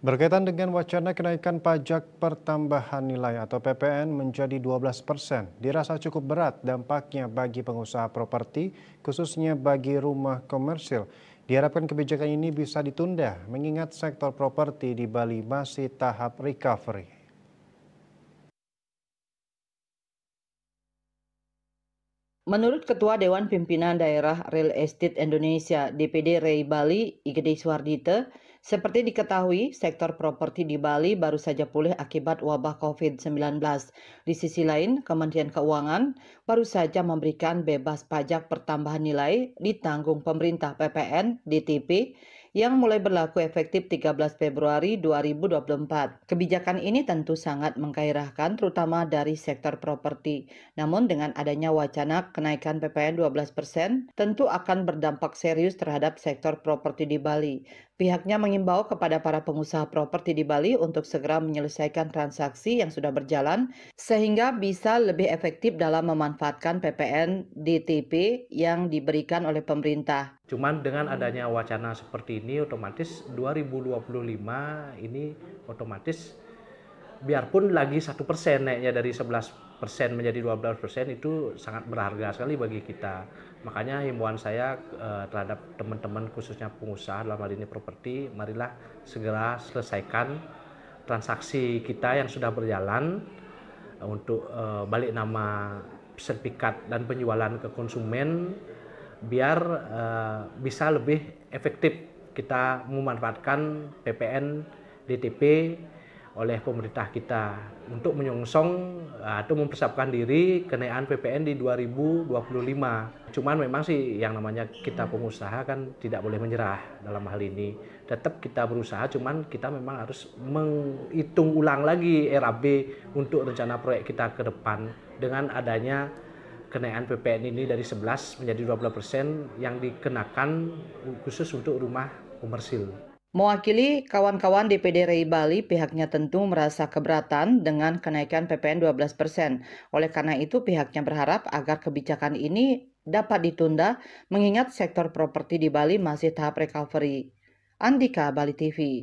Berkaitan dengan wacana kenaikan pajak pertambahan nilai atau PPN menjadi 12 persen, dirasa cukup berat dampaknya bagi pengusaha properti, khususnya bagi rumah komersil. Diharapkan kebijakan ini bisa ditunda, mengingat sektor properti di Bali masih tahap recovery. Menurut Ketua Dewan Pimpinan Daerah Real Estate Indonesia DPD Rei Bali, Igede Suardite, seperti diketahui, sektor properti di Bali baru saja pulih akibat wabah COVID-19. Di sisi lain, Kementerian Keuangan baru saja memberikan bebas pajak pertambahan nilai ditanggung pemerintah PPN, DTP, yang mulai berlaku efektif 13 Februari 2024. Kebijakan ini tentu sangat menggairahkan terutama dari sektor properti. Namun dengan adanya wacana kenaikan PPN 12%, tentu akan berdampak serius terhadap sektor properti di Bali. Pihaknya mengimbau kepada para pengusaha properti di Bali untuk segera menyelesaikan transaksi yang sudah berjalan sehingga bisa lebih efektif dalam memanfaatkan PPN DTP yang diberikan oleh pemerintah. Cuman dengan hmm. adanya wacana seperti ini otomatis 2025 ini otomatis biarpun lagi satu persen naiknya dari 11 persen menjadi 12 persen itu sangat berharga sekali bagi kita. Makanya himbauan saya eh, terhadap teman-teman khususnya pengusaha dalam hal ini properti, marilah segera selesaikan transaksi kita yang sudah berjalan eh, untuk eh, balik nama sertifikat dan penjualan ke konsumen biar eh, bisa lebih efektif kita memanfaatkan PPN, DTP oleh pemerintah kita untuk menyongsong eh, atau mempersiapkan diri kenaikan PPN di 2025. Cuman memang sih yang namanya kita pengusaha kan tidak boleh menyerah dalam hal ini. Tetap kita berusaha cuman kita memang harus menghitung ulang lagi RAB untuk rencana proyek kita ke depan dengan adanya kenaikan PPN ini dari 11 menjadi 12% yang dikenakan khusus untuk rumah komersil. Mewakili kawan-kawan DPD RI Bali, pihaknya tentu merasa keberatan dengan kenaikan PPN 12 persen. Oleh karena itu, pihaknya berharap agar kebijakan ini dapat ditunda mengingat sektor properti di Bali masih tahap recovery. Andika, Bali TV.